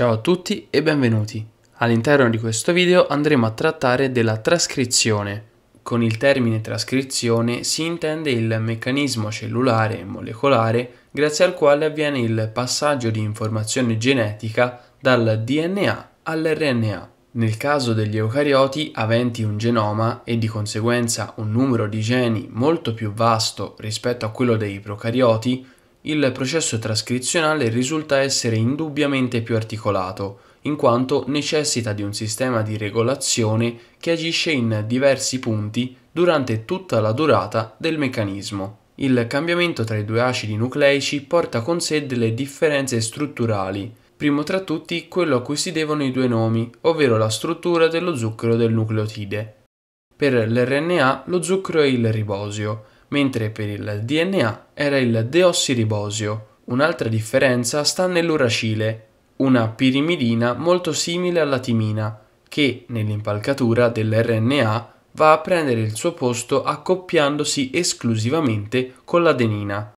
Ciao a tutti e benvenuti. All'interno di questo video andremo a trattare della trascrizione. Con il termine trascrizione si intende il meccanismo cellulare e molecolare grazie al quale avviene il passaggio di informazione genetica dal DNA all'RNA. Nel caso degli eucarioti aventi un genoma e di conseguenza un numero di geni molto più vasto rispetto a quello dei procarioti, il processo trascrizionale risulta essere indubbiamente più articolato, in quanto necessita di un sistema di regolazione che agisce in diversi punti durante tutta la durata del meccanismo. Il cambiamento tra i due acidi nucleici porta con sé delle differenze strutturali, primo tra tutti quello a cui si devono i due nomi, ovvero la struttura dello zucchero del nucleotide. Per l'RNA lo zucchero è il ribosio, mentre per il DNA era il deossiribosio. Un'altra differenza sta nell'uracile, una pirimidina molto simile alla timina, che nell'impalcatura dell'RNA va a prendere il suo posto accoppiandosi esclusivamente con l'adenina.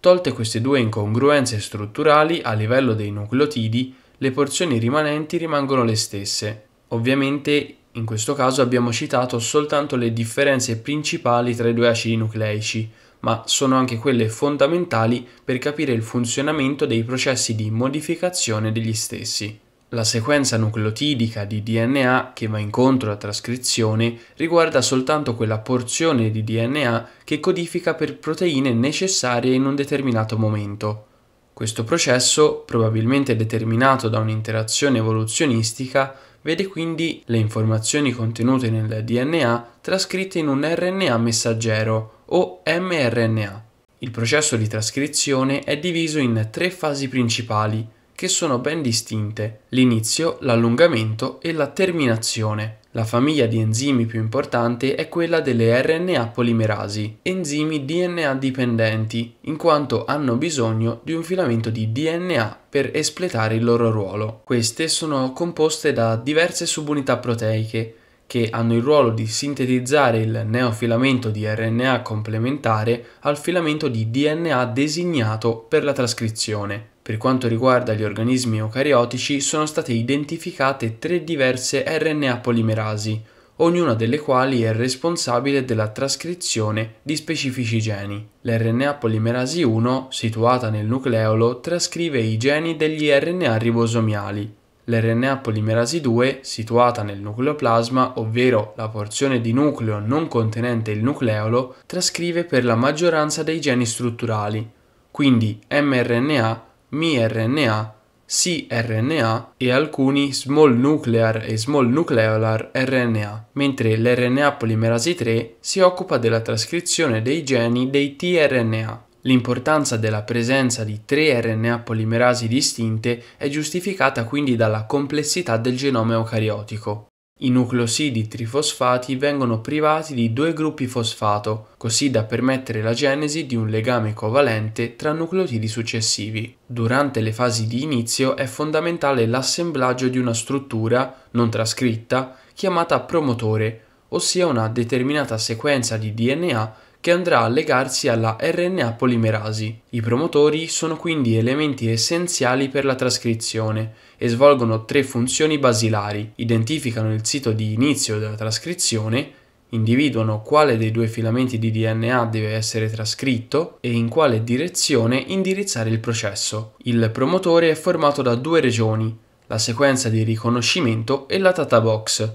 Tolte queste due incongruenze strutturali a livello dei nucleotidi, le porzioni rimanenti rimangono le stesse. Ovviamente in questo caso abbiamo citato soltanto le differenze principali tra i due acidi nucleici, ma sono anche quelle fondamentali per capire il funzionamento dei processi di modificazione degli stessi. La sequenza nucleotidica di DNA che va incontro a trascrizione riguarda soltanto quella porzione di DNA che codifica per proteine necessarie in un determinato momento. Questo processo, probabilmente determinato da un'interazione evoluzionistica, vede quindi le informazioni contenute nel DNA trascritte in un RNA messaggero o mRNA. Il processo di trascrizione è diviso in tre fasi principali che sono ben distinte, l'inizio, l'allungamento e la terminazione. La famiglia di enzimi più importante è quella delle RNA polimerasi, enzimi DNA dipendenti, in quanto hanno bisogno di un filamento di DNA per espletare il loro ruolo. Queste sono composte da diverse subunità proteiche che hanno il ruolo di sintetizzare il neofilamento di RNA complementare al filamento di DNA designato per la trascrizione. Per quanto riguarda gli organismi eucariotici, sono state identificate tre diverse RNA polimerasi, ognuna delle quali è responsabile della trascrizione di specifici geni. L'RNA polimerasi 1, situata nel nucleolo, trascrive i geni degli RNA ribosomiali. L'RNA polimerasi 2, situata nel nucleoplasma, ovvero la porzione di nucleo non contenente il nucleolo, trascrive per la maggioranza dei geni strutturali. Quindi mRNA miRNA, cRNA e alcuni small nuclear e small nucleolar RNA, mentre l'RNA polimerasi 3 si occupa della trascrizione dei geni dei tRNA. L'importanza della presenza di tre RNA polimerasi distinte è giustificata quindi dalla complessità del genoma eucariotico. I nucleosidi trifosfati vengono privati di due gruppi fosfato, così da permettere la genesi di un legame covalente tra nucleotidi successivi. Durante le fasi di inizio è fondamentale l'assemblaggio di una struttura, non trascritta, chiamata promotore, ossia una determinata sequenza di DNA che andrà a legarsi alla RNA polimerasi. I promotori sono quindi elementi essenziali per la trascrizione e svolgono tre funzioni basilari. Identificano il sito di inizio della trascrizione, individuano quale dei due filamenti di DNA deve essere trascritto e in quale direzione indirizzare il processo. Il promotore è formato da due regioni, la sequenza di riconoscimento e la data box.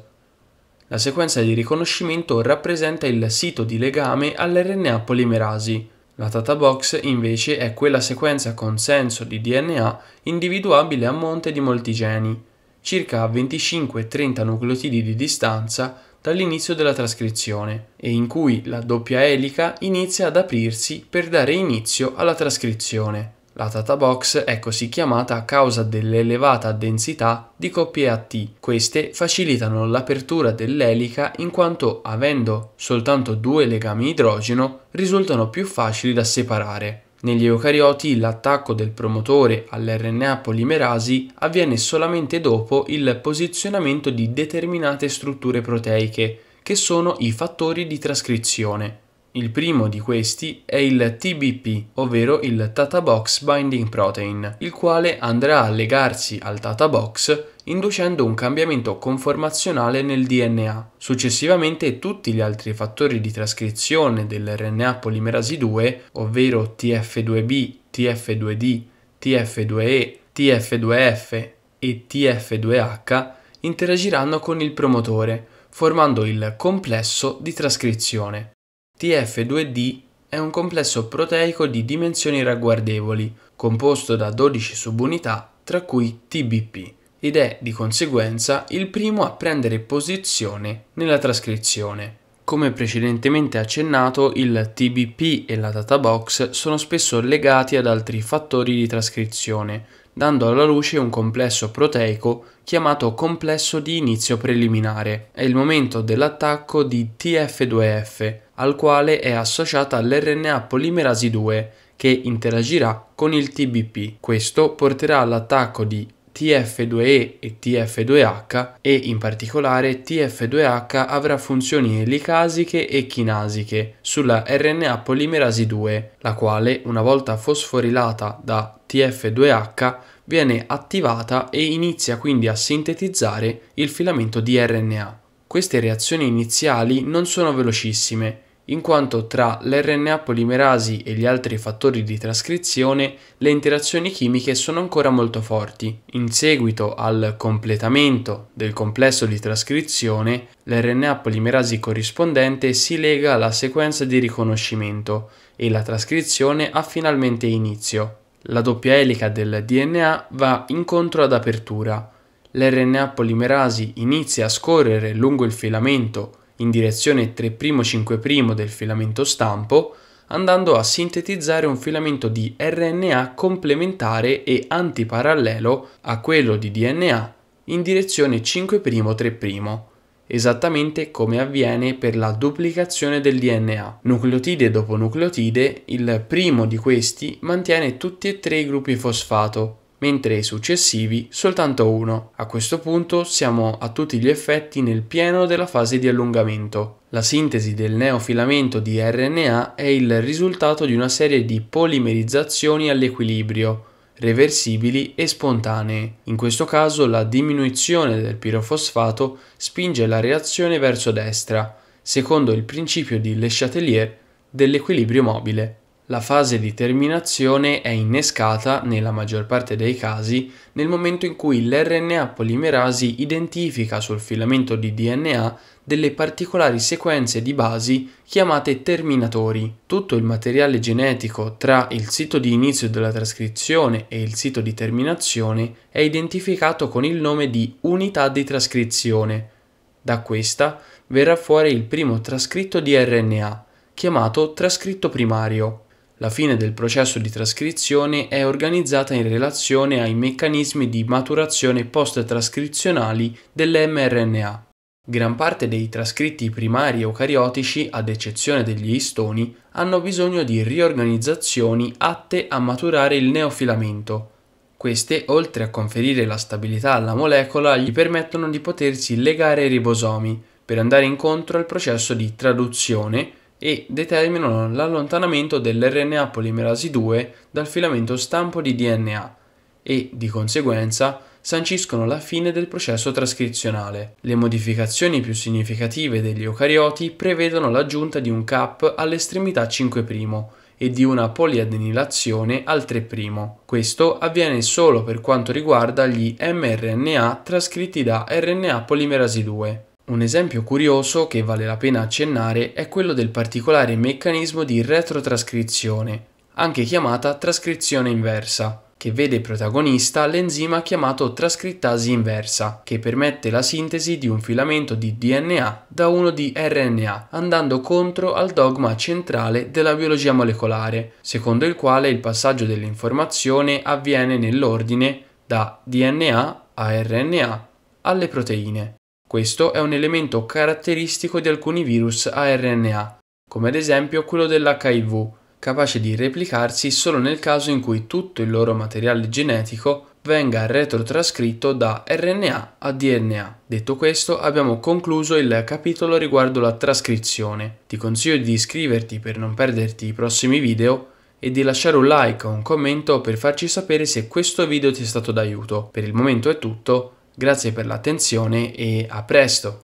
La sequenza di riconoscimento rappresenta il sito di legame all'RNA polimerasi. La data box invece è quella sequenza con senso di DNA individuabile a monte di molti geni, circa a 25-30 nucleotidi di distanza dall'inizio della trascrizione e in cui la doppia elica inizia ad aprirsi per dare inizio alla trascrizione. La Tata Box è così chiamata a causa dell'elevata densità di coppie AT. Queste facilitano l'apertura dell'elica in quanto, avendo soltanto due legami idrogeno, risultano più facili da separare. Negli eucarioti l'attacco del promotore all'RNA polimerasi avviene solamente dopo il posizionamento di determinate strutture proteiche, che sono i fattori di trascrizione. Il primo di questi è il TBP, ovvero il Tata Box Binding Protein, il quale andrà a legarsi al Tata Box inducendo un cambiamento conformazionale nel DNA. Successivamente tutti gli altri fattori di trascrizione dell'RNA polimerasi 2, ovvero TF2B, TF2D, TF2E, TF2F e TF2H, interagiranno con il promotore, formando il complesso di trascrizione. TF2D è un complesso proteico di dimensioni ragguardevoli, composto da 12 subunità, tra cui TBP, ed è di conseguenza il primo a prendere posizione nella trascrizione. Come precedentemente accennato, il TBP e la databox sono spesso legati ad altri fattori di trascrizione, dando alla luce un complesso proteico chiamato complesso di inizio preliminare. È il momento dell'attacco di TF2F, al quale è associata l'RNA polimerasi 2, che interagirà con il TBP. Questo porterà all'attacco di TF2E e TF2H e in particolare TF2H avrà funzioni elicasiche e chinasiche sulla RNA polimerasi 2, la quale una volta fosforilata da TF2H viene attivata e inizia quindi a sintetizzare il filamento di RNA. Queste reazioni iniziali non sono velocissime in quanto tra l'RNA polimerasi e gli altri fattori di trascrizione le interazioni chimiche sono ancora molto forti. In seguito al completamento del complesso di trascrizione, l'RNA polimerasi corrispondente si lega alla sequenza di riconoscimento e la trascrizione ha finalmente inizio. La doppia elica del DNA va incontro ad apertura. L'RNA polimerasi inizia a scorrere lungo il filamento in direzione 3'5' del filamento stampo, andando a sintetizzare un filamento di RNA complementare e antiparallelo a quello di DNA in direzione 5'-3', esattamente come avviene per la duplicazione del DNA. Nucleotide dopo nucleotide, il primo di questi mantiene tutti e tre i gruppi fosfato, mentre i successivi soltanto uno. A questo punto siamo a tutti gli effetti nel pieno della fase di allungamento. La sintesi del neofilamento di RNA è il risultato di una serie di polimerizzazioni all'equilibrio, reversibili e spontanee. In questo caso la diminuzione del pirofosfato spinge la reazione verso destra, secondo il principio di Le Chatelier dell'equilibrio mobile. La fase di terminazione è innescata, nella maggior parte dei casi, nel momento in cui l'RNA polimerasi identifica sul filamento di DNA delle particolari sequenze di basi chiamate terminatori. Tutto il materiale genetico tra il sito di inizio della trascrizione e il sito di terminazione è identificato con il nome di unità di trascrizione. Da questa verrà fuori il primo trascritto di RNA, chiamato trascritto primario. La fine del processo di trascrizione è organizzata in relazione ai meccanismi di maturazione post-trascrizionali dell'mRNA. Gran parte dei trascritti primari eucariotici, ad eccezione degli istoni, hanno bisogno di riorganizzazioni atte a maturare il neofilamento. Queste, oltre a conferire la stabilità alla molecola, gli permettono di potersi legare ai ribosomi per andare incontro al processo di traduzione e determinano l'allontanamento dell'RNA polimerasi 2 dal filamento stampo di DNA e, di conseguenza, sanciscono la fine del processo trascrizionale. Le modificazioni più significative degli eucarioti prevedono l'aggiunta di un CAP all'estremità 5' e di una poliadenilazione al 3'. Questo avviene solo per quanto riguarda gli mRNA trascritti da RNA polimerasi 2. Un esempio curioso che vale la pena accennare è quello del particolare meccanismo di retrotrascrizione, anche chiamata trascrizione inversa, che vede protagonista l'enzima chiamato trascrittasi inversa, che permette la sintesi di un filamento di DNA da uno di RNA, andando contro al dogma centrale della biologia molecolare, secondo il quale il passaggio dell'informazione avviene nell'ordine da DNA a RNA alle proteine. Questo è un elemento caratteristico di alcuni virus a RNA, come ad esempio quello dell'HIV, capace di replicarsi solo nel caso in cui tutto il loro materiale genetico venga retrotrascritto da RNA a DNA. Detto questo, abbiamo concluso il capitolo riguardo la trascrizione. Ti consiglio di iscriverti per non perderti i prossimi video e di lasciare un like o un commento per farci sapere se questo video ti è stato d'aiuto. Per il momento è tutto, Grazie per l'attenzione e a presto!